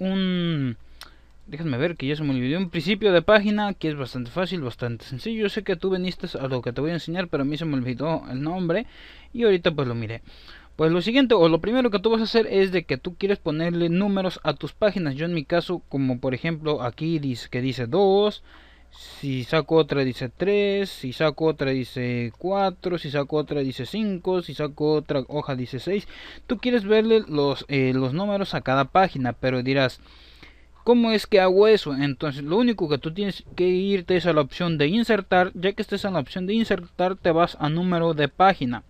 un... déjame ver que ya se me olvidó un principio de página que es bastante fácil, bastante sencillo. Yo sé que tú veniste a lo que te voy a enseñar, pero a mí se me olvidó el nombre y ahorita pues lo miré. Pues lo siguiente o lo primero que tú vas a hacer es de que tú quieres ponerle números a tus páginas. Yo en mi caso, como por ejemplo aquí dice que dice 2, si saco otra dice 3, si saco otra dice 4, si saco otra dice 5, si saco otra hoja dice 6. Tú quieres verle los, eh, los números a cada página, pero dirás, ¿Cómo es que hago eso? Entonces lo único que tú tienes que irte es a la opción de insertar. Ya que estés en la opción de insertar te vas a número de página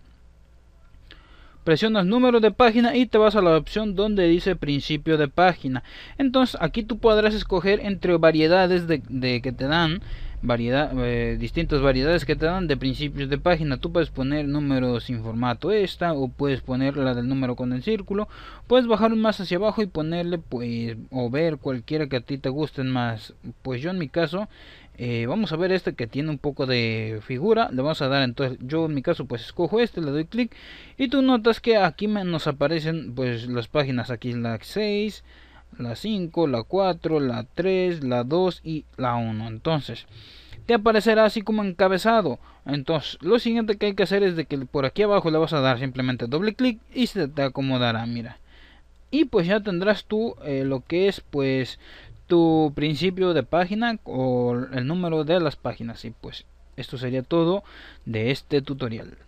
presionas número de página y te vas a la opción donde dice principio de página entonces aquí tú podrás escoger entre variedades de, que te dan variedad, eh, distintas variedades que te dan de principios de página. Tú puedes poner números sin formato esta o puedes poner la del número con el círculo. Puedes bajar más hacia abajo y ponerle pues o ver cualquiera que a ti te gusten más. Pues yo en mi caso eh, vamos a ver este que tiene un poco de figura. Le vamos a dar entonces yo en mi caso pues escojo este, le doy clic y tú notas que aquí nos aparecen pues las páginas. Aquí la 6 la 5, la 4, la 3, la 2 y la 1. Entonces, te aparecerá así como encabezado. Entonces, lo siguiente que hay que hacer es de que por aquí abajo le vas a dar simplemente doble clic y se te acomodará, mira. Y pues ya tendrás tú eh, lo que es pues tu principio de página o el número de las páginas. Y pues esto sería todo de este tutorial.